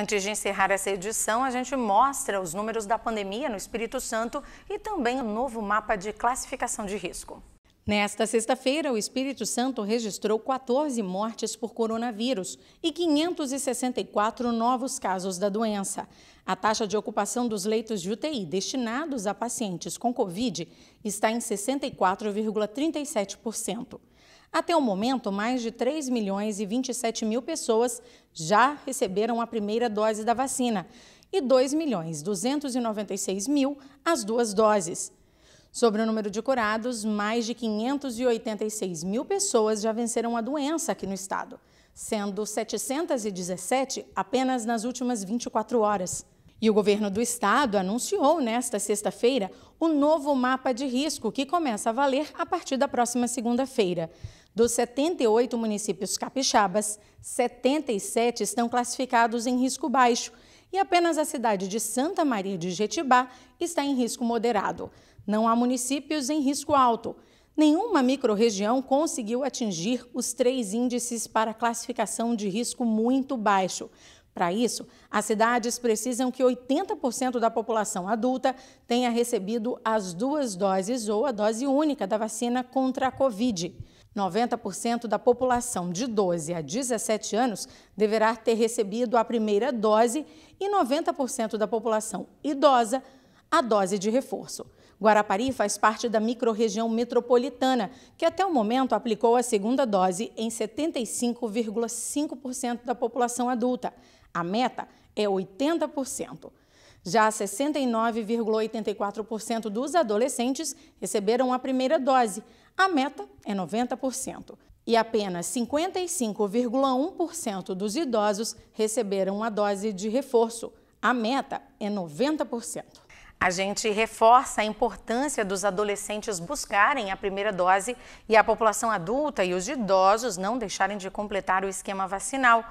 Antes de encerrar essa edição, a gente mostra os números da pandemia no Espírito Santo e também o um novo mapa de classificação de risco. Nesta sexta-feira, o Espírito Santo registrou 14 mortes por coronavírus e 564 novos casos da doença. A taxa de ocupação dos leitos de UTI destinados a pacientes com Covid está em 64,37%. Até o momento, mais de 3 milhões e 27 mil pessoas já receberam a primeira dose da vacina e 2 milhões 296 mil as duas doses. Sobre o número de curados, mais de 586 mil pessoas já venceram a doença aqui no estado, sendo 717 apenas nas últimas 24 horas. E o governo do estado anunciou nesta sexta-feira o novo mapa de risco, que começa a valer a partir da próxima segunda-feira. Dos 78 municípios capixabas, 77 estão classificados em risco baixo e apenas a cidade de Santa Maria de Jetibá está em risco moderado. Não há municípios em risco alto. Nenhuma microrregião conseguiu atingir os três índices para classificação de risco muito baixo. Para isso, as cidades precisam que 80% da população adulta tenha recebido as duas doses ou a dose única da vacina contra a Covid. 90% da população de 12 a 17 anos deverá ter recebido a primeira dose e 90% da população idosa a dose de reforço. Guarapari faz parte da microrregião metropolitana, que até o momento aplicou a segunda dose em 75,5% da população adulta. A meta é 80%. Já 69,84% dos adolescentes receberam a primeira dose. A meta é 90%. E apenas 55,1% dos idosos receberam a dose de reforço. A meta é 90%. A gente reforça a importância dos adolescentes buscarem a primeira dose e a população adulta e os idosos não deixarem de completar o esquema vacinal.